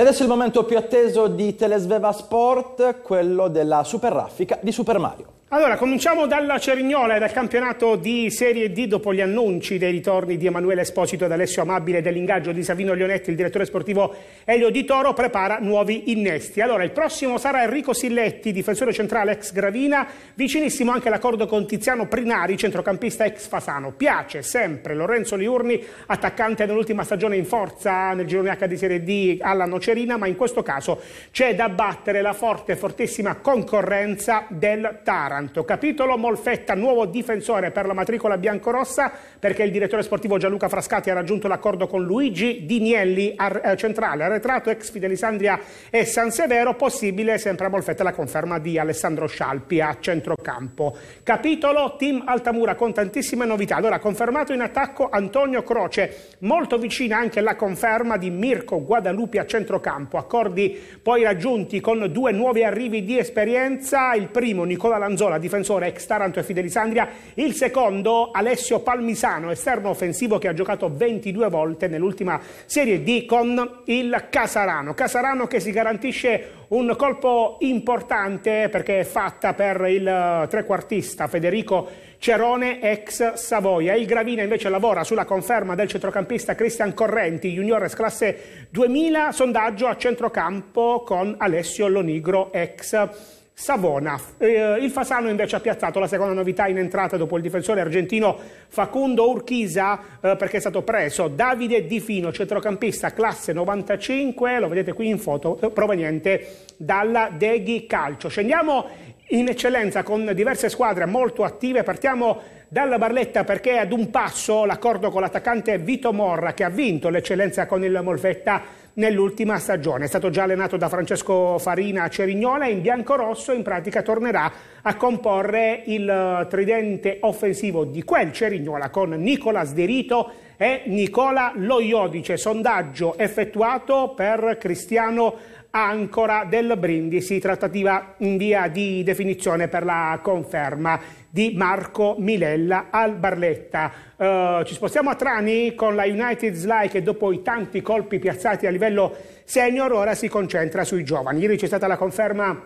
E adesso il momento più atteso di Telesveva Sport, quello della super raffica di Super Mario. Allora, cominciamo dalla Cerignola e dal campionato di Serie D dopo gli annunci dei ritorni di Emanuele Esposito ed Alessio Amabile dell'ingaggio di Savino Lionetti, il direttore sportivo Elio Di Toro prepara nuovi innesti. Allora, il prossimo sarà Enrico Silletti, difensore centrale ex Gravina, vicinissimo anche l'accordo con Tiziano Prinari, centrocampista ex Fasano. Piace sempre Lorenzo Liurni, attaccante nell'ultima stagione in forza nel girone H di Serie D alla Nocerina, ma in questo caso c'è da battere la forte fortissima concorrenza del Tara. Taranto. Capitolo Molfetta, nuovo difensore per la matricola biancorossa perché il direttore sportivo Gianluca Frascati ha raggiunto l'accordo con Luigi Dinielli, ar eh, centrale arretrato, ex Fidelisandria e San Severo, possibile sempre a Molfetta la conferma di Alessandro Scialpi a centrocampo. Capitolo Team Altamura con tantissime novità. Allora, confermato in attacco Antonio Croce, molto vicina anche la conferma di Mirko Guadalupi a centrocampo. Accordi poi raggiunti con due nuovi arrivi di esperienza, il primo Nicola Lanzoni Spinazzola, difensore ex Taranto e Fidelisandria, il secondo Alessio Palmisano, esterno offensivo che ha giocato 22 volte nell'ultima Serie D con il Casarano. Casarano che si garantisce un colpo importante perché è fatta per il eh, trequartista Federico Cerone, ex Savoia. Il Gravina invece lavora sulla conferma del centrocampista Cristian Correnti, juniores classe 2000, sondaggio a centrocampo con Alessio Lonigro, ex Savoia. Savona. Eh, il Fasano invece ha piazzato la seconda novità in entrata dopo il difensore argentino Facundo Urchisa eh, perché è stato preso Davide Di Fino, centrocampista classe 95, lo vedete qui in foto, eh, proveniente dalla Deghi Calcio. Scendiamo in eccellenza con diverse squadre molto attive, partiamo dalla Barletta perché ad un passo l'accordo con l'attaccante Vito Morra che ha vinto l'eccellenza con il Molfetta nell'ultima stagione. È stato già allenato da Francesco Farina a Cerignola e in biancorosso in pratica tornerà a comporre il eh, tridente offensivo di quel Cerignola con Nicola Sderito e Nicola Loiodice. Sondaggio effettuato per Cristiano Ancora del Brindisi, trattativa in via di definizione per la conferma di Marco Milella al Barletta. Uh, ci spostiamo a Trani con la United Sly che dopo i tanti colpi piazzati a livello senior ora si concentra sui giovani. Ieri c'è stata la conferma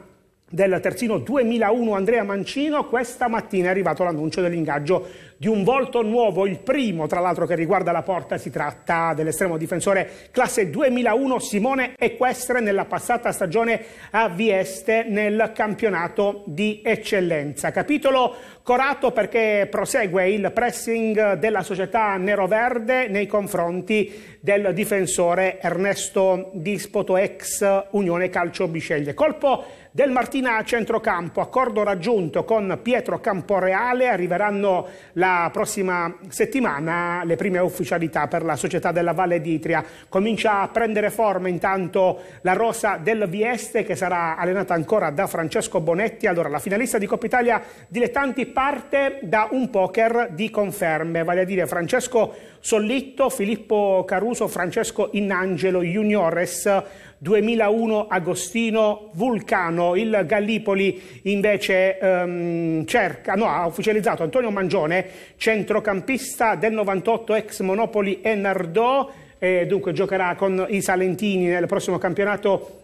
del terzino 2001 Andrea Mancino, questa mattina è arrivato l'annuncio dell'ingaggio di un volto nuovo, il primo tra l'altro che riguarda la porta, si tratta dell'estremo difensore classe 2001 Simone Equestre nella passata stagione a Vieste nel campionato di eccellenza. Capitolo Corato perché prosegue il pressing della società nero-verde nei confronti del difensore Ernesto Dispoto, ex Unione Calcio Bisceglie. Colpo del Martina a centrocampo, accordo raggiunto con Pietro Camporeale, arriveranno la prossima settimana le prime ufficialità per la società della Valle d'Itria. Comincia a prendere forma intanto la rosa del Vieste che sarà allenata ancora da Francesco Bonetti, allora la finalista di Coppa Italia dilettanti parte da un poker di conferme, vale a dire Francesco Sollitto, Filippo Caruso, Francesco Inangelo, Juniores, 2001 Agostino Vulcano, il Gallipoli invece um, cerca, no, ha ufficializzato Antonio Mangione, centrocampista del 98 ex Monopoli e Nardò, e dunque giocherà con i Salentini nel prossimo campionato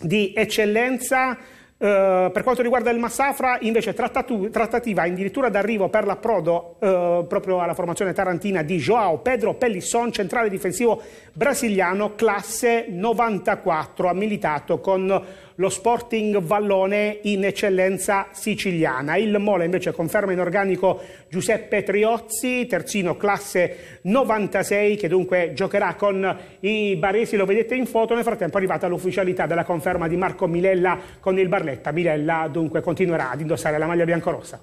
di eccellenza. Eh, per quanto riguarda il Massafra, invece, trattativa addirittura d'arrivo per l'approdo eh, proprio alla formazione tarantina di Joao Pedro Pellisson, centrale difensivo brasiliano, classe 94, ha militato con lo Sporting Vallone in eccellenza siciliana. Il Mola invece conferma in organico Giuseppe Triozzi, terzino classe 96, che dunque giocherà con i baresi, lo vedete in foto. Nel frattempo è arrivata l'ufficialità della conferma di Marco Milella con il Barletta. Milella dunque continuerà ad indossare la maglia biancorossa.